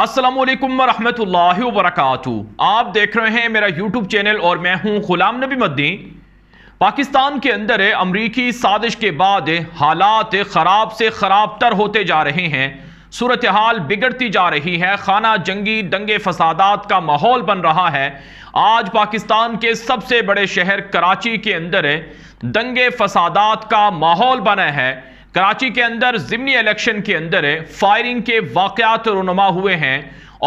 असलम वरहमतुल्लाहि वरक आप देख रहे हैं मेरा यूट्यूब चैनल और मैं हूं गुलाम नबी मद्दी पाकिस्तान के अंदर अमरीकी साजिश के बाद हालात ख़राब से ख़राब तर होते जा रहे हैं सूरत हाल बिगड़ती जा रही है खाना जंगी दंगे फसादात का माहौल बन रहा है आज पाकिस्तान के सबसे बड़े शहर कराची के अंदर दंगे फसादात का माहौल बना है कराची के अंदर जिमनी इलेक्शन के अंदर फायरिंग के वाकत रुनमा हुए हैं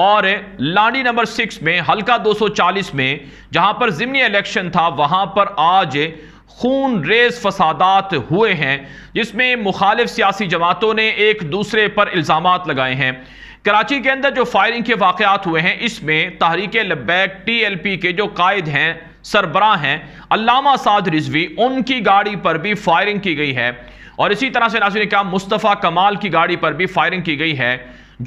और लाडी नंबर सिक्स में हल्का 240 में जहां पर जिमनी इलेक्शन था वहां पर आज खून रेज फसादात हुए हैं जिसमें मुखालिफ सियासी जमातों ने एक दूसरे पर इल्ज़ाम लगाए हैं कराची के अंदर जो फायरिंग के वाकत हुए हैं इसमें Tehreek Labbaik T L P के जो कायद हैं सरबरा हैं अलामा साद रिजवी उनकी गाड़ी पर भी फायरिंग की गई है और इसी तरह से ने कहा मुस्तफ़ा कमाल की गाड़ी पर भी फायरिंग की गई है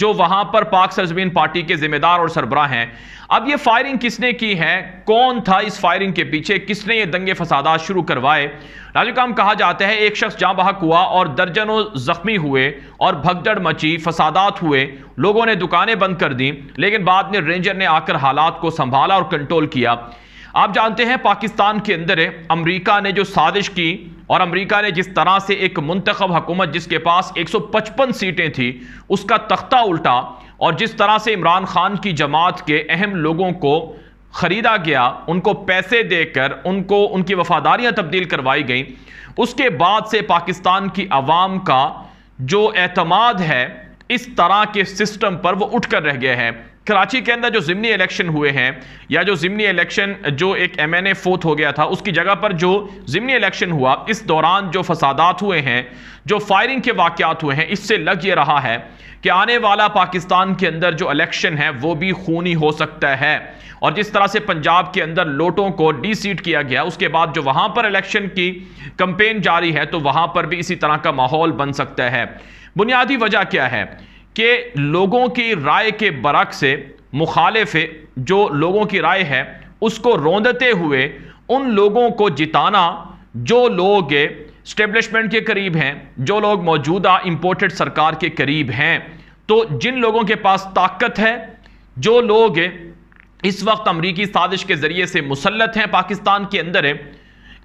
जो वहां पर पाक सरजमीन पार्टी के जिम्मेदार और सरबरा हैं अब ये फायरिंग किसने की है कौन था इस फायरिंग के पीछे किसने ये दंगे फसादा शुरू करवाए राजू काम कहा जाता है एक शख्स जहाँ बहक हुआ और दर्जनों जख्मी हुए और भगदड़ मची फसादात हुए लोगों ने दुकानें बंद कर दी लेकिन बाद में रेंजर ने आकर हालात को संभाला और कंट्रोल किया आप जानते हैं पाकिस्तान के अंदर अमरीका ने जो साजिश की और अमेरिका ने जिस तरह से एक मंतखब हुकूमत जिसके पास 155 सीटें थी उसका तख्ता उल्टा और जिस तरह से इमरान खान की जमात के अहम लोगों को ख़रीदा गया उनको पैसे देकर उनको उनकी वफादारियाँ तब्दील करवाई गई उसके बाद से पाकिस्तान की आवाम का जो अतमाद है इस तरह के सिस्टम पर वो उठ कर रह गए हैं कराची के अंदर जो ज़िमनी इलेक्शन हुए हैं या जो ज़िमनी इलेक्शन जो एक एम एन ए फोर्थ हो गया था उसकी जगह पर जो ज़िमनी इलेक्शन हुआ इस दौरान जो फसादात हुए हैं जो फायरिंग के वाकत हुए हैं इससे लग ये रहा है कि आने वाला पाकिस्तान के अंदर जो इलेक्शन है वो भी खूनी हो सकता है और जिस तरह से पंजाब के अंदर लोटों को डी सीट किया गया उसके बाद जो वहाँ पर इलेक्शन की कंपेन जारी है तो वहाँ पर भी इसी तरह का माहौल बन सकता है बुनियादी वजह क्या है कि लोगों की राय के बरक से मुखालिफ जो लोगों की राय है उसको रोंदते हुए उन लोगों को जिताना जो लोग स्टेब्लिशमेंट के करीब हैं जो लोग मौजूदा इम्पोर्टेड सरकार के करीब हैं तो जिन लोगों के पास ताकत है जो लोग इस वक्त अमरीकी साजिश के ज़रिए से मुसलत हैं पाकिस्तान के अंदर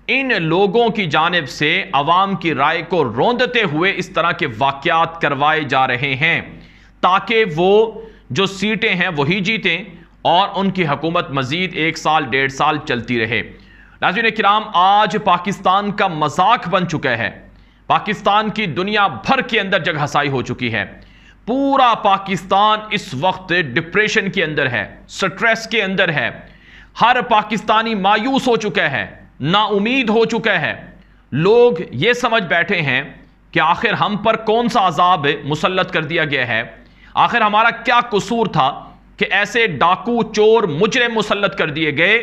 इन लोगों की जानब से आवाम की राय को रोंदते हुए इस तरह के वाक़ करवाए जा रहे हैं ताकि वो जो सीटें हैं वही जीतें और उनकी हकूमत मज़ीद एक साल डेढ़ साल चलती रहे नाजिन कराम आज पाकिस्तान का मजाक बन चुका है पाकिस्तान की दुनिया भर के अंदर जगह हसाई हो चुकी है पूरा पाकिस्तान इस वक्त डिप्रेशन के अंदर है स्ट्रेस के अंदर है हर पाकिस्तानी मायूस हो चुका है नाउमीद हो चुका है लोग ये समझ बैठे हैं कि आखिर हम पर कौन सा अजाब मुसलत कर दिया गया है आखिर हमारा क्या कसूर था कि ऐसे डाकू चोर मुजरम मुसलत कर दिए गए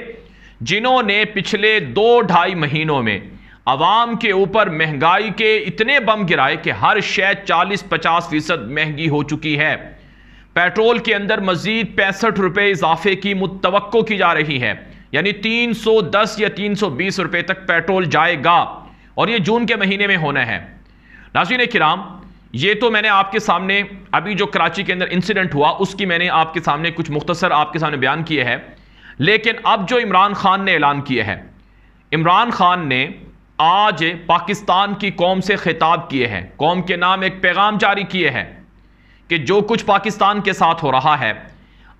जिन्होंने पिछले दो ढाई महीनों में आवाम के ऊपर महंगाई के इतने बम गिराए कि हर शय 40-50 फीसद महंगी हो चुकी है पेट्रोल के अंदर मजीद पैंसठ रुपए इजाफे की मुतव की जा रही है यानी 310 या 320 रुपए तक पेट्रोल जाएगा और ये जून के महीने में होना है नाजीन कराम ये तो मैंने आपके सामने अभी जो कराची के अंदर इंसिडेंट हुआ उसकी मैंने आपके सामने कुछ मुख्तसर आपके सामने बयान किए हैं लेकिन अब जो इमरान खान ने ऐलान किया है इमरान खान ने आज पाकिस्तान की कौम से खिताब किए हैं कौम के नाम एक पैगाम जारी किए हैं कि जो कुछ पाकिस्तान के साथ हो रहा है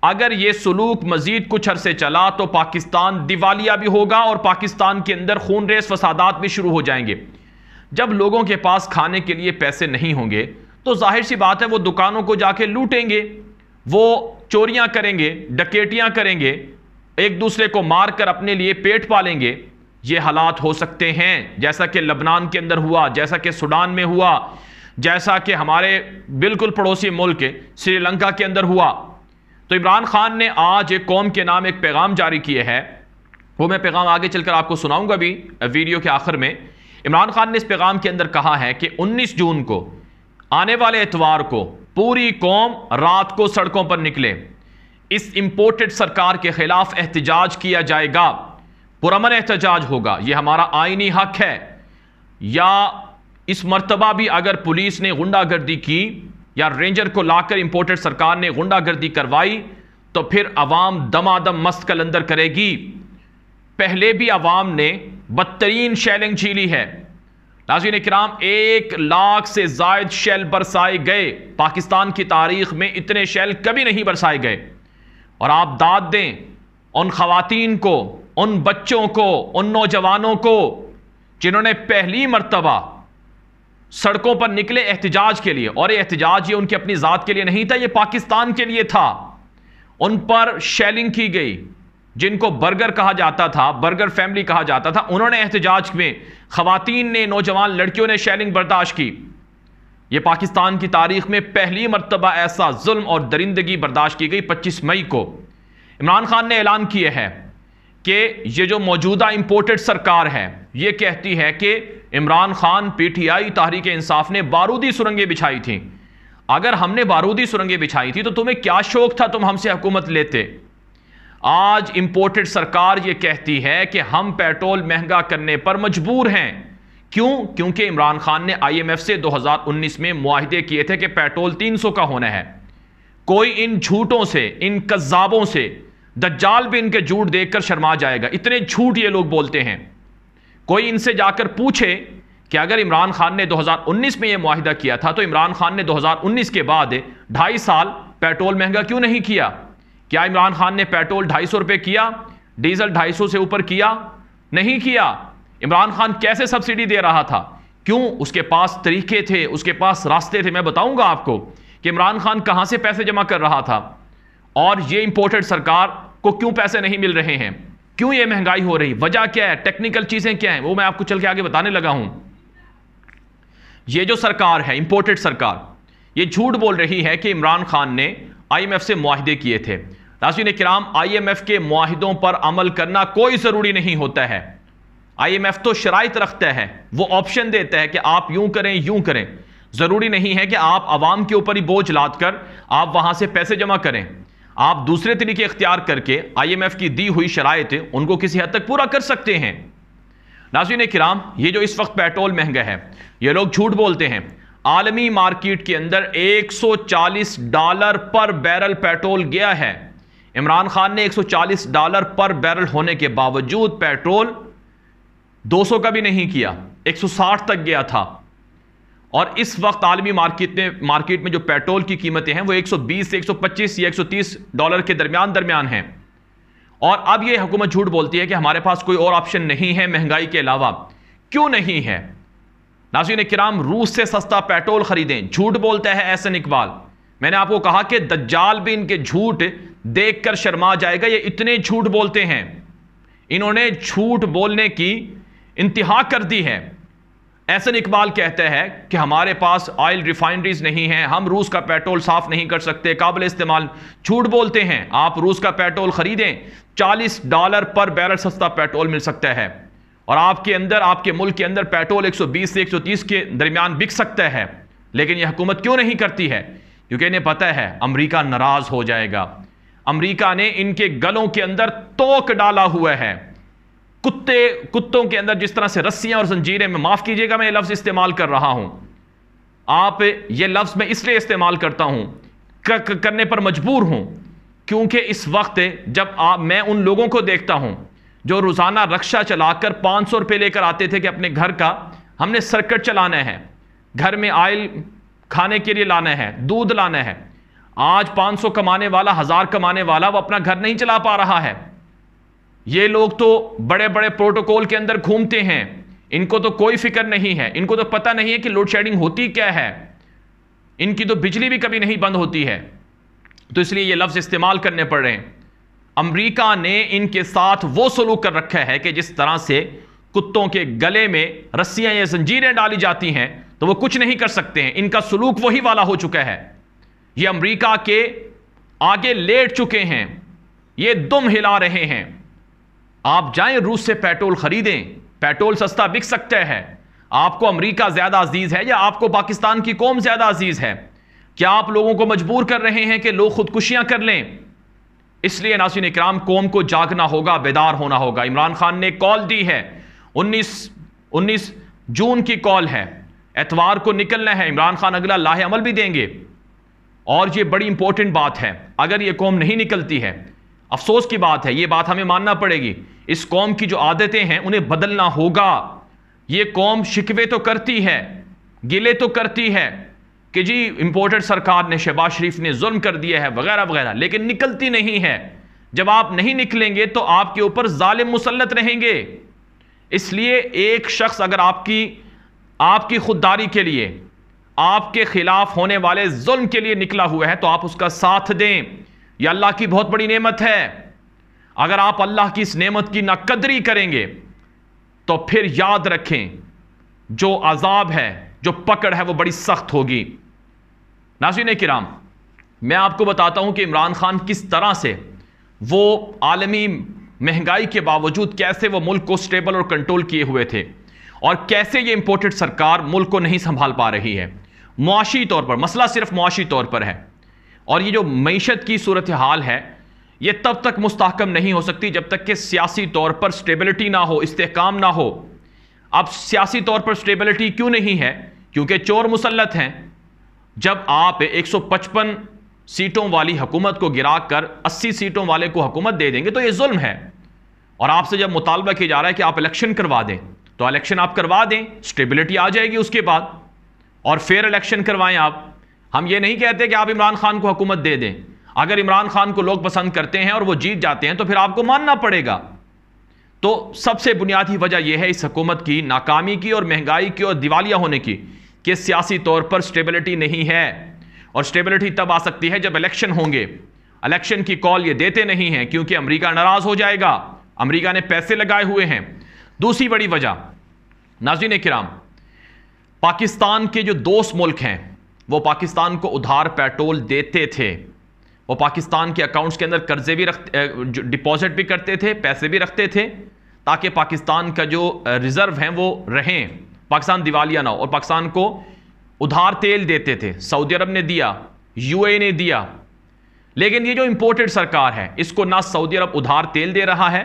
अगर ये सलूक मजीद कुछ अरसे चला तो पाकिस्तान दिवालिया भी होगा और पाकिस्तान के अंदर खून रेस फसादात भी शुरू हो जाएंगे जब लोगों के पास खाने के लिए पैसे नहीं होंगे तो जाहिर सी बात है वो दुकानों को जाके लूटेंगे वो चोरियां करेंगे डकेटियां करेंगे एक दूसरे को मार कर अपने लिए पेट पालेंगे ये हालात हो सकते हैं जैसा कि लबनान के अंदर हुआ जैसा कि सूडान में हुआ जैसा कि हमारे बिल्कुल पड़ोसी मुल्क श्रीलंका के अंदर हुआ तो इमरान खान ने आज एक कौम के नाम एक पैगाम जारी किए हैं वो मैं पैगाम आगे चलकर आपको सुनाऊंगा भी वीडियो के आखिर में इमरान खान ने इस पैगाम के अंदर कहा है कि 19 जून को आने वाले एतवार को पूरी कौम रात को सड़कों पर निकले इस इम्पोर्टेड सरकार के खिलाफ एहतजाज किया जाएगा पुरमन एहतजाज होगा यह हमारा आइनी हक है या इस मरतबा भी अगर पुलिस ने गुंडागर्दी की या रेंजर को लाकर इम्पोर्टेड सरकार ने गुंडागर्दी करवाई तो फिर अवाम दमादम मस्त कलंदर करेगी पहले भी आवाम ने बदतरीन शैलिंग झीली है नाजीन कराम एक लाख से जायद शैल बरसाए गए पाकिस्तान की तारीख में इतने शैल कभी नहीं बरसाए गए और आप दाद दें उन खातन को उन बच्चों को उन नौजवानों को जिन्होंने पहली मरतबा सड़कों पर निकले एहतजाज के लिए और ये एहतजाज ये उनकी अपनी ज़ात के लिए नहीं था ये पाकिस्तान के लिए था उन पर शैलिंग की गई जिनको बर्गर कहा जाता था बर्गर फैमिली कहा जाता था उन्होंने एहतजाज में खातन ने नौजवान लड़कियों ने शैलिंग बर्दाश्त की ये पाकिस्तान की तारीख में पहली मरतबा ऐसा जुल्म और दरिंदगी बर्दाश्त की गई पच्चीस मई को इमरान खान ने ऐलान किए हैं कि ये जो मौजूदा इम्पोर्टेड सरकार है ये कहती है कि Imran Khan P T I Tehreek Insaf ने बारूदी सुरंगें बिछाई थी अगर हमने बारूदी सुरंगें बिछाई थी तो तुम्हें क्या शौक था तुम हमसे हुकूमत लेते आज इंपोर्टेड सरकार ये कहती है कि हम पेट्रोल महंगा करने पर मजबूर हैं क्यों क्योंकि इमरान खान ने आईएमएफ से 2019 में मुआहदे किए थे कि पेट्रोल 300 का होना है कोई इन झूठों से इन कज्जाबों से दज्जाल भी इनके झूठ देखकर शर्मा जाएगा इतने झूठ ये लोग बोलते हैं कोई इनसे जाकर पूछे कि अगर इमरान खान ने 2019 में यह मुआहदा किया था तो इमरान खान ने 2019 के बाद ढाई साल पेट्रोल महंगा क्यों नहीं किया क्या इमरान खान ने पेट्रोल ढाई सौ किया डीजल ढाई सौ से ऊपर किया नहीं किया इमरान खान कैसे सब्सिडी दे रहा था क्यों उसके पास तरीके थे उसके पास रास्ते थे मैं बताऊंगा आपको कि इमरान खान कहां से पैसे जमा कर रहा था और ये इंपोर्टेड सरकार को क्यों पैसे नहीं मिल रहे हैं क्यों ये महंगाई हो रही वजह क्या है टेक्निकल चीजें क्या है वो मैं आपको चल के आगे बताने लगा हूं ये जो सरकार है इंपोर्टेड सरकार ये झूठ बोल रही है कि इमरान खान ने आईएमएफ से मुआहदे किए थे नाजीन कराम एफ के माहिदों पर अमल करना कोई ज़रूरी नहीं होता है आई एम एफ तो शराइत रखता है वो ऑप्शन देता है कि आप यूं करें यूं करें ज़रूरी नहीं है कि आप आवाम के ऊपर ही बोझ लाद कर आप वहाँ से पैसे जमा करें आप दूसरे तरीके इख्तियार करके आई एम एफ की दी हुई शराइत उनको किसी हद तक पूरा कर सकते हैं नाजीन कराम ये जो इस वक्त पेट्रोल महंगा है ये लोग झूठ बोलते हैं आलमी मार्केट के अंदर एक सौ चालीस डॉलर पर बैरल पेट्रोल गया है इमरान खान ने 140 डॉलर पर बैरल होने के बावजूद पेट्रोल 200 का भी नहीं किया 160 तक गया था और इस वक्त आलमी मार्केट में मार्केट में जो पेट्रोल की कीमतें हैं वो 120 से 125 या 130 डॉलर के दरमियान दरमियान हैं और अब ये हुकूमत झूठ बोलती है कि हमारे पास कोई और ऑप्शन नहीं है महंगाई के अलावा क्यों नहीं है नाजीन कराम रूस से सस्ता पेट्रोल खरीदें झूठ बोलता है एहसन इकबाल मैंने आपको कहा कि दज्जाल भी इनके झूठ देखकर शर्मा जाएगा ये इतने झूठ बोलते हैं इन्होंने झूठ बोलने की इंतहा कर दी है ऐसन इकबाल कहते हैं कि हमारे पास ऑयल रिफाइनरीज नहीं हैं हम रूस का पेट्रोल साफ नहीं कर सकते काबिल इस्तेमाल झूठ बोलते हैं आप रूस का पेट्रोल ख़रीदें 40 डॉलर पर बैरल सस्ता पेट्रोल मिल सकता है और आपके अंदर आपके मुल्क के अंदर पेट्रोल 120 से 130 के दरमियान बिक सकता है लेकिन यह हुकूमत क्यों नहीं करती है क्योंकि इन्हें पता है अमेरिका नाराज हो जाएगा अमेरिका ने इनके गलों के अंदर तोक डाला हुआ है कुत्ते कुत्तों के अंदर जिस तरह से रस्सियां और जंजीरें में माफ कीजिएगा मैं ये लफ्ज़ इस्तेमाल कर रहा हूं आप ये लफ्ज़ मैं इसलिए इस्तेमाल करता हूं करने पर मजबूर हूं क्योंकि इस वक्त जब आप मैं उन लोगों को देखता हूं जो रोज़ाना रक्षा चलाकर पांच सौ रुपए लेकर आते थे कि अपने घर का हमने सर्कट चलाना है घर में आयल खाने के लिए लाना है दूध लाना है आज 500 कमाने वाला हजार कमाने वाला वो अपना घर नहीं चला पा रहा है ये लोग तो बड़े बड़े प्रोटोकॉल के अंदर घूमते हैं इनको तो कोई फिक्र नहीं है इनको तो पता नहीं है कि लोड शेडिंग होती क्या है इनकी तो बिजली भी कभी नहीं बंद होती है तो इसलिए ये लफ्ज़ इस्तेमाल करने पड़ रहे हैं अमरीका ने इनके साथ वो सलूक कर रखा है कि जिस तरह से कुत्तों के गले में रस्सियाँ या जंजीरें डाली जाती हैं तो वो कुछ नहीं कर सकते हैं इनका सलूक वही वाला हो चुका है ये अमेरिका के आगे लेट चुके हैं ये दुम हिला रहे हैं आप जाएं रूस से पेट्रोल खरीदें पेट्रोल सस्ता बिक सकता है आपको अमेरिका ज़्यादा अजीज़ है या आपको पाकिस्तान की कौम ज़्यादा अजीज़ है क्या आप लोगों को मजबूर कर रहे हैं कि लोग खुदकुशियां कर लें इसलिए नासिन इक्राम कौम को जागना होगा बेदार होना होगा इमरान खान ने कॉल दी है उन्नीस उन्नीस जून की कॉल है एतवार को निकलना है इमरान खान अगला लाहे अमल भी देंगे और ये बड़ी इंपॉर्टेंट बात है अगर ये कौम नहीं निकलती है अफसोस की बात है ये बात हमें मानना पड़ेगी इस कौम की जो आदतें हैं उन्हें बदलना होगा ये कौम शिकवे तो करती है गिले तो करती है कि जी इम्पोर्टेड सरकार ने शहबाज शरीफ ने जुल्म कर दिया है वगैरह वगैरह लेकिन निकलती नहीं है जब आप नहीं निकलेंगे तो आपके ऊपर जालिम मुसलत रहेंगे इसलिए एक शख्स अगर आपकी आपकी खुददारी के लिए आपके खिलाफ होने वाले जुल्म के लिए निकला हुआ है तो आप उसका साथ दें यह अल्लाह की बहुत बड़ी नेमत है अगर आप अल्लाह की इस नेमत की नकदरी करेंगे तो फिर याद रखें जो अजाब है जो पकड़ है वो बड़ी सख्त होगी नाजीन किराम मैं आपको बताता हूं कि इमरान खान किस तरह से वो आलमी महंगाई के बावजूद कैसे वो मुल्क को स्टेबल और कंट्रोल किए हुए थे और कैसे ये इंपोर्टेड सरकार मुल्क को नहीं संभाल पा रही है मुआशी तौर पर मसला सिर्फ मुआशी तौर पर है और ये जो मीशत की सूरत हाल है ये तब तक मुस्तकम नहीं हो सकती जब तक कि सियासी तौर पर स्टेबिलिटी ना हो इस्तेकाम ना हो अब सियासी तौर पर स्टेबिलिटी क्यों नहीं है क्योंकि चोर मुसलत हैं जब आप 155 सीटों वाली हुकूमत को गिरा कर अस्सी सीटों वाले को हुकूमत दे देंगे तो ये जुल्म है और आपसे जब मुतालबा किया जा रहा है कि आप इलेक्शन करवा दें तो इलेक्शन आप करवा दें स्टेबिलिटी आ जाएगी उसके बाद और फेयर इलेक्शन करवाएं आप हम ये नहीं कहते कि आप इमरान खान को हुकूमत दे दें अगर इमरान खान को लोग पसंद करते हैं और वो जीत जाते हैं तो फिर आपको मानना पड़ेगा तो सबसे बुनियादी वजह यह है इस हकूमत की नाकामी की और महंगाई की और दिवालिया होने की कि सियासी तौर पर स्टेबिलिटी नहीं है और स्टेबिलिटी तब आ सकती है जब इलेक्शन होंगे इलेक्शन की कॉल ये देते नहीं हैं क्योंकि अमेरिका नाराज़ हो जाएगा अमेरिका ने पैसे लगाए हुए हैं दूसरी बड़ी वजह नाजीन कराम पाकिस्तान के जो दोस्त मुल्क हैं वो पाकिस्तान को उधार पेट्रोल देते थे वो पाकिस्तान के अकाउंट्स के अंदर कर्जे भी रख डिपॉजिट भी करते थे पैसे भी रखते थे ताकि पाकिस्तान का जो रिज़र्व हैं वो रहें पाकिस्तान दिवालिया ना हो और पाकिस्तान को उधार तेल देते थे सऊदी अरब ने दिया यू ने दिया लेकिन ये जो इम्पोर्टेड सरकार है इसको ना सऊदी अरब उधार तेल दे रहा है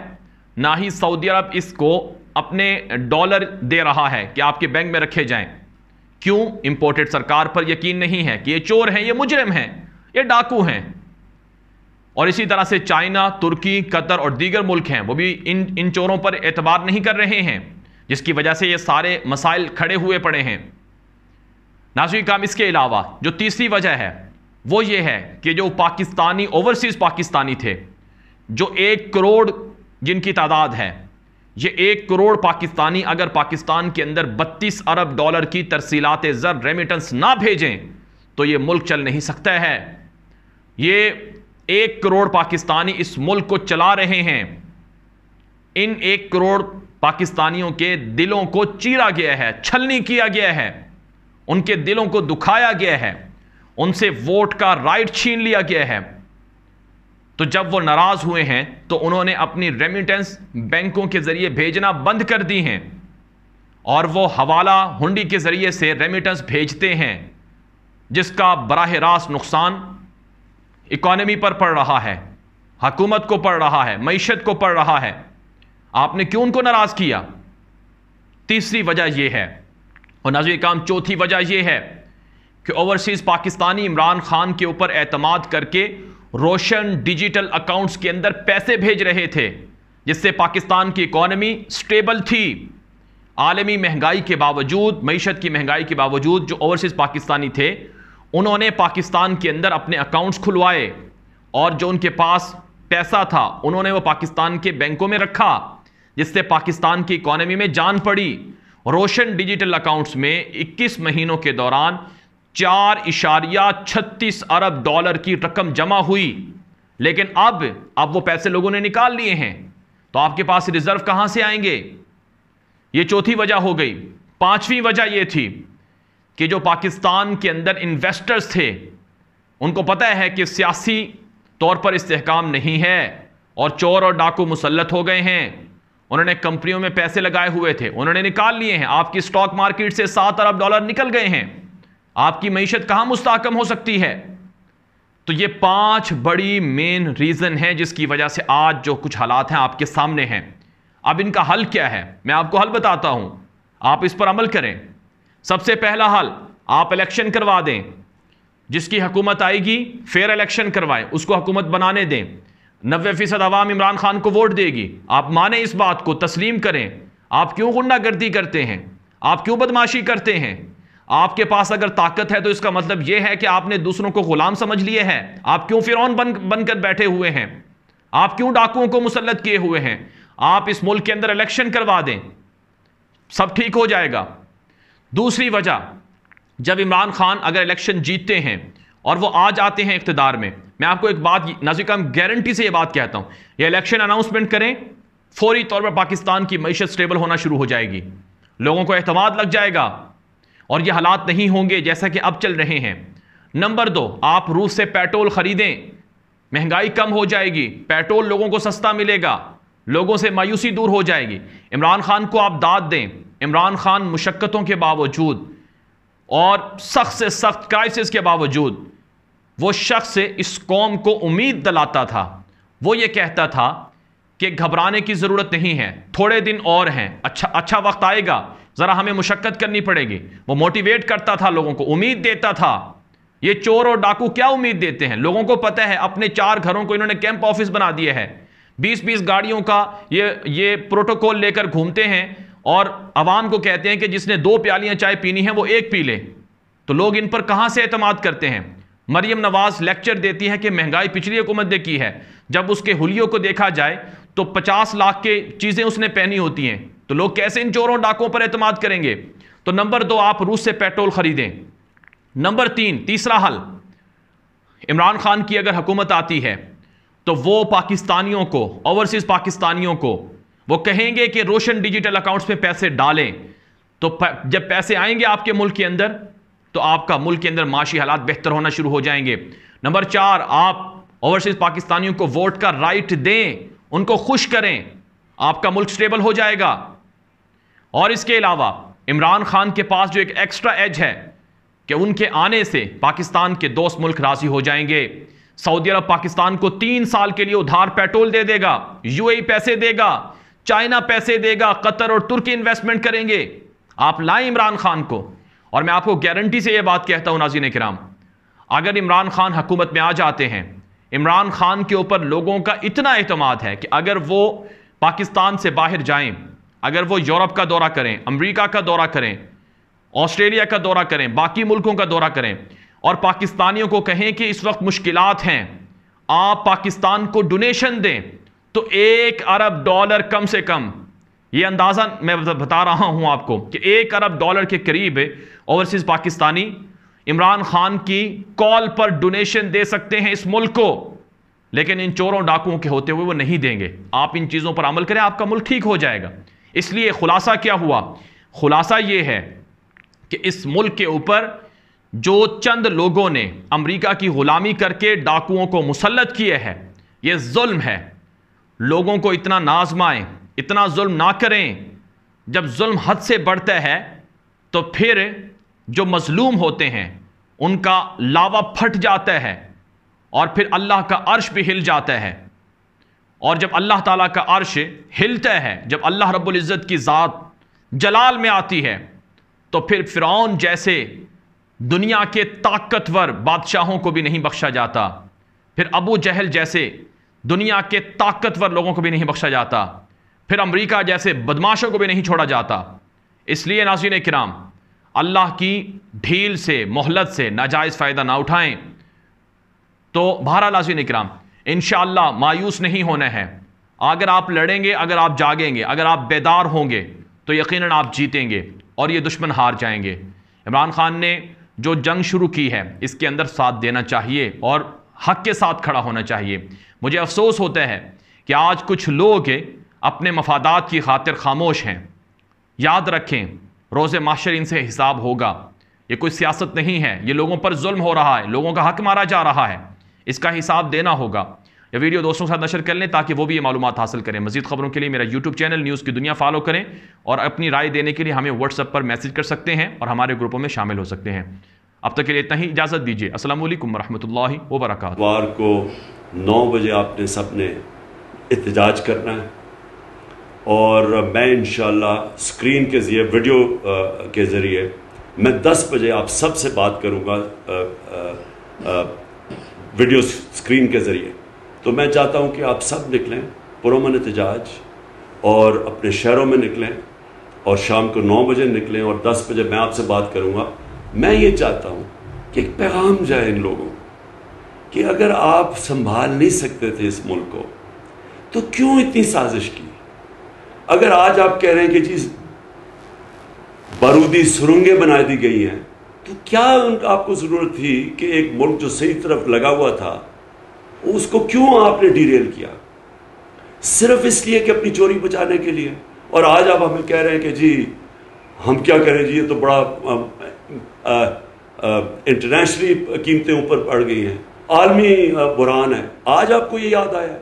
ना ही सऊदी अरब इसको अपने डॉलर दे रहा है कि आपके बैंक में रखे जाएं क्यों इंपोर्टेड सरकार पर यकीन नहीं है कि ये चोर हैं ये मुजरम हैं ये डाकू हैं और इसी तरह से चाइना तुर्की कतर और दीगर मुल्क हैं वो भी इन इन चोरों पर एतबार नहीं कर रहे हैं जिसकी वजह से ये सारे मसाइल खड़े हुए पड़े हैं नाजी काम इसके अलावा जो तीसरी वजह है वो ये है कि जो पाकिस्तानी ओवरसीज़ पाकिस्तानी थे जो एक करोड़ जिनकी तादाद है ये एक करोड़ पाकिस्तानी अगर पाकिस्तान के अंदर 32 अरब डॉलर की तरसीलात ज़र रेमिटेंस ना भेजें तो ये मुल्क चल नहीं सकता है ये एक करोड़ पाकिस्तानी इस मुल्क को चला रहे हैं इन एक करोड़ पाकिस्तानियों के दिलों को चीरा गया है छलनी किया गया है उनके दिलों को दुखाया गया है उनसे वोट का राइट छीन लिया गया है तो जब वो नाराज़ हुए हैं तो उन्होंने अपनी रेमिटेंस बैंकों के ज़रिए भेजना बंद कर दी हैं और वो हवाला हुंडी के ज़रिए से रेमिटेंस भेजते हैं जिसका बरह रास्त नुकसान इकॉनमी पर पड़ रहा है हकूमत को पड़ रहा है मीशत को पड़ रहा है आपने क्यों उनको नाराज़ किया तीसरी वजह यह है और नजर काम चौथी वजह यह है कि ओवरसीज़ पाकिस्तानी इमरान खान के ऊपर एतमाद करके रोशन डिजिटल अकाउंट्स के अंदर पैसे भेज रहे थे जिससे पाकिस्तान की इकॉनमी स्टेबल थी आलमी महंगाई के बावजूद मीशत की महंगाई के बावजूद जो ओवरसीज़ पाकिस्तानी थे उन्होंने पाकिस्तान के अंदर अपने अकाउंट्स खुलवाए और जो उनके पास पैसा था उन्होंने वो पाकिस्तान के बैंकों में रखा जिससे पाकिस्तान की इकॉनमी में जान पड़ी रोशन डिजिटल अकाउंट्स में 21 महीनों के दौरान चार इशारिया छत्तीस अरब डॉलर की रकम जमा हुई लेकिन अब अब वो पैसे लोगों ने निकाल लिए हैं तो आपके पास रिजर्व कहां से आएंगे ये चौथी वजह हो गई पांचवी वजह ये थी कि जो पाकिस्तान के अंदर इन्वेस्टर्स थे उनको पता है कि सियासी तौर पर इस्तेकाम नहीं है और चोर और डाकू मुसलत हो गए हैं उन्होंने कंपनियों में पैसे लगाए हुए थे उन्होंने निकाल लिए हैं आपकी स्टॉक मार्केट से सात अरब डॉलर निकल गए हैं आपकी मीशत कहाँ मुस्तकम हो सकती है तो ये पांच बड़ी मेन रीज़न है जिसकी वजह से आज जो कुछ हालात हैं आपके सामने हैं अब इनका हल क्या है मैं आपको हल बताता हूँ आप इस पर अमल करें सबसे पहला हल आप इलेक्शन करवा दें जिसकी हुकूमत आएगी फेयर इलेक्शन करवाएं उसको हुकूमत बनाने दें नबे फ़ीसद आवाम इमरान खान को वोट देगी आप माने इस बात को तस्लीम करें आप क्यों गुंडागर्दी करते हैं आप क्यों बदमाशी करते हैं आपके पास अगर ताकत है तो इसका मतलब यह है कि आपने दूसरों को गुलाम समझ लिए हैं आप क्यों फिरौन बन बनकर बैठे हुए हैं आप क्यों डाकुओं को मुसलत किए हुए हैं आप इस मुल्क के अंदर इलेक्शन करवा दें सब ठीक हो जाएगा दूसरी वजह जब इमरान खान अगर इलेक्शन जीतते हैं और वो आज आते हैं इकतदार में मैं आपको एक बात नाजिका गारंटी से ये बात कहता हूं ये इलेक्शन अनाउंसमेंट करें फौरी तौर पर पाकिस्तान की मीशत स्टेबल होना शुरू हो जाएगी लोगों को अहतमाद लग जाएगा और ये हालात नहीं होंगे जैसा कि अब चल रहे हैं नंबर दो आप रूस से पेट्रोल खरीदें महंगाई कम हो जाएगी पेट्रोल लोगों को सस्ता मिलेगा लोगों से मायूसी दूर हो जाएगी इमरान खान को आप दाद दें इमरान खान मुशक्क़तों के बावजूद और सख्त से सख्त क्राइसिस के बावजूद वो शख्स इस कौम को उम्मीद दिलाता था वो ये कहता था कि घबराने की ज़रूरत नहीं है थोड़े दिन और हैं अच्छा अच्छा वक्त आएगा ज़रा हमें मुशक्क़त करनी पड़ेगी वो मोटिवेट करता था लोगों को उम्मीद देता था ये चोर और डाकू क्या उम्मीद देते हैं लोगों को पता है अपने चार घरों को इन्होंने कैंप ऑफिस बना दिए हैं बीस बीस गाड़ियों का ये ये प्रोटोकॉल लेकर घूमते हैं और आवाम को कहते हैं कि जिसने दो प्यालियाँ चाय पीनी है वो एक पी ले तो लोग इन पर कहाँ से अतमाद करते हैं मरियम नवाज लेक्चर देती है कि महंगाई पिछली हुकूमत ने की है जब उसके हुलियों को देखा जाए तो 50 लाख के चीज़ें उसने पहनी होती हैं तो लोग कैसे इन चोरों डाकों पर एतमाद करेंगे तो नंबर दो आप रूस से पेट्रोल खरीदें नंबर तीन तीसरा हल इमरान खान की अगर हुकूमत आती है तो वो पाकिस्तानियों को ओवरसीज़ पाकिस्तानियों को वो कहेंगे कि रोशन डिजिटल अकाउंट्स में पैसे डालें तो जब पैसे आएंगे आपके मुल्क के अंदर तो आपका मुल्क के अंदर माशी हालात बेहतर होना शुरू हो जाएंगे नंबर चार आप ओवरसीज़ पाकिस्तानियों को वोट का राइट दें उनको खुश करें आपका मुल्क स्टेबल हो जाएगा और इसके अलावा इमरान खान के पास जो एक एक्स्ट्रा एज है कि उनके आने से पाकिस्तान के दोस्त मुल्क राजी हो जाएंगे सऊदी अरब पाकिस्तान को तीन साल के लिए उधार पेट्रोल दे देगा यूएई पैसे देगा चाइना पैसे देगा कतर और तुर्की इन्वेस्टमेंट करेंगे आप लाएं इमरान खान को और मैं आपको गारंटी से यह बात कहता हूं नाजीन कराम अगर इमरान खान हुकूमत में आ जाते हैं इमरान खान के ऊपर लोगों का इतना अहतमाद है कि अगर वो पाकिस्तान से बाहर जाएं अगर वो यूरोप का दौरा करें अमेरिका का दौरा करें ऑस्ट्रेलिया का दौरा करें बाकी मुल्कों का दौरा करें और पाकिस्तानियों को कहें कि इस वक्त मुश्किल हैं आप पाकिस्तान को डोनेशन दें तो एक अरब डॉलर कम से कम ये अंदाज़ा मैं बता रहा हूं आपको कि एक अरब डॉलर के करीब ओवरसीज़ पाकिस्तानी इमरान खान की कॉल पर डोनेशन दे सकते हैं इस मुल्क को लेकिन इन चोरों डाकुओं के होते हुए वो नहीं देंगे आप इन चीज़ों पर अमल करें आपका मुल्क ठीक हो जाएगा इसलिए खुलासा क्या हुआ खुलासा ये है कि इस मुल्क के ऊपर जो चंद लोगों ने अमेरिका की ग़ुलामी करके डाकुओं को मुसलत किए हैं ये जुल्म है लोगों को इतना नाजमाएँ इतना जुल्म ना करें जब जुल्म हद से बढ़ता है तो फिर जो मजलूम होते हैं उनका लावा फट जाता है और फिर अल्लाह का अर्श भी हिल जाता है और जब अल्लाह ताला का अर्श हिलता है जब अल्लाह रब्बुल इज़्ज़त की ज़ात जलाल में आती है तो फिर फ़िरौन जैसे दुनिया के ताकतवर बादशाहों को भी नहीं बख्शा जाता फिर अबू जहल जैसे दुनिया के ताकतवर लोगों को भी नहीं बख्शा जाता फिर अमरीका जैसे बदमाशों को भी नहीं छोड़ा जाता इसलिए नाजीन कराम अल्लाह की ढील से मोहलत से नाजायज़ फ़ायदा ना उठाएं तो भारा नाजीन कराम इन मायूस नहीं होना है अगर आप लड़ेंगे अगर आप जागेंगे अगर आप बेदार होंगे तो यकीनन आप जीतेंगे और ये दुश्मन हार जाएंगे इमरान खान ने जो जंग शुरू की है इसके अंदर साथ देना चाहिए और हक के साथ खड़ा होना चाहिए मुझे अफसोस होता है कि आज कुछ लोग अपने मफादात की खातिर खामोश हैं याद रखें रोज़ माशर इनसे हिसाब होगा ये कोई सियासत नहीं है ये लोगों पर जुल्म हो रहा है लोगों का हक मारा जा रहा है इसका हिसाब देना होगा यह वीडियो दोस्तों के साथ नशर कर लें ताकि वो भी ये मालूम हासिल करें मजीद खबरों के लिए मेरा यूट्यूब चैनल न्यूज़ की दुनिया फॉलो करें और अपनी राय देने के लिए हमें व्हाट्सअप पर मैसेज कर सकते हैं और हमारे ग्रुपों में शामिल हो सकते हैं अब तक के लिए इतना ही इजाज़त दीजिए असल वरहमल वबरक वार को नौ बजे आपने सबने एहतजाज करना है और मैं इन स्क्रीन के जरिए वीडियो के ज़रिए मैं दस बजे आप सबसे बात करूँगा वीडियो स्क्रीन के ज़रिए तो मैं चाहता हूँ कि आप सब निकलें पुरमन एहतजाज और अपने शहरों में निकलें और शाम को नौ बजे निकलें और दस बजे मैं आपसे बात करूँगा मैं ये चाहता हूँ कि एक पैगाम जाए इन लोगों कि अगर आप संभाल नहीं सकते थे इस मुल्क को तो क्यों इतनी साजिश की अगर आज आप कह रहे हैं कि जी बारूदी सुरंगें बना दी गई हैं तो क्या उनका आपको ज़रूरत थी कि एक मुल्क जो सही तरफ लगा हुआ था उसको क्यों आपने डिरेल किया सिर्फ इसलिए कि अपनी चोरी बचाने के लिए और आज आप हमें कह रहे हैं कि जी हम क्या करें जी ये तो बड़ा इंटरनेशनली कीमतें ऊपर पड़ गई हैं आलमी बुरान है आज आपको ये याद आया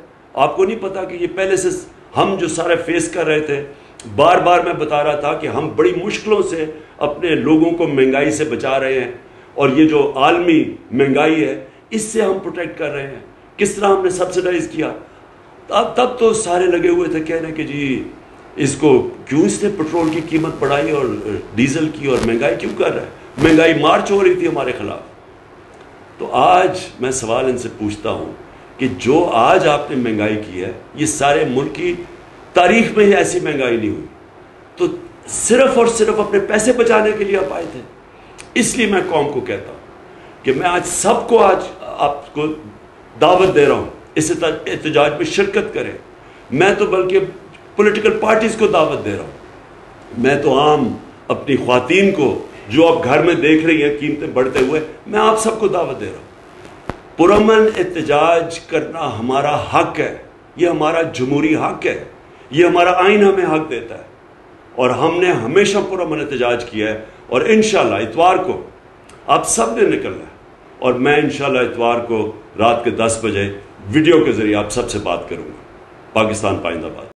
आपको नहीं पता कि ये पहले से हम जो सारे फेस कर रहे थे बार बार मैं बता रहा था कि हम बड़ी मुश्किलों से अपने लोगों को महंगाई से बचा रहे हैं और ये जो आलमी महंगाई है इससे हम प्रोटेक्ट कर रहे हैं किस तरह हमने सब्सिडाइज किया तब तब तो सारे लगे हुए थे कहने कि जी इसको क्यों इसने पेट्रोल की कीमत बढ़ाई और डीजल की और महंगाई क्यों कर रहा है महंगाई मार्च हो रही थी हमारे खिलाफ तो आज मैं सवाल इनसे पूछता हूं कि जो आज आपने महंगाई की है ये सारे मुल्क की तारीख में ही ऐसी महंगाई नहीं हुई तो सिर्फ और सिर्फ अपने पैसे बचाने के लिए आप आए थे इसलिए मैं कौम को कहता हूँ कि मैं आज सबको आज आपको दावत दे रहा हूँ इस एहतजाज में शिरकत करें मैं तो बल्कि पॉलिटिकल पार्टीज़ को दावत दे रहा हूँ मैं तो आम अपनी खातन को जो आप घर में देख रही हैं कीमतें बढ़ते हुए मैं आप सबको दावत दे रहा हूँ पुरमन एहतजाज करना हमारा हक है ये हमारा जमहूरी हक है ये हमारा आइन हमें हक देता है और हमने हमेशा पूरा मन एहतजाज किया है और इन इतवार को आप सब ने निकलना है और मैं इन इतवार को रात के दस बजे वीडियो के ज़रिए आप सबसे बात करूँगा पाकिस्तान पाइंदाबाद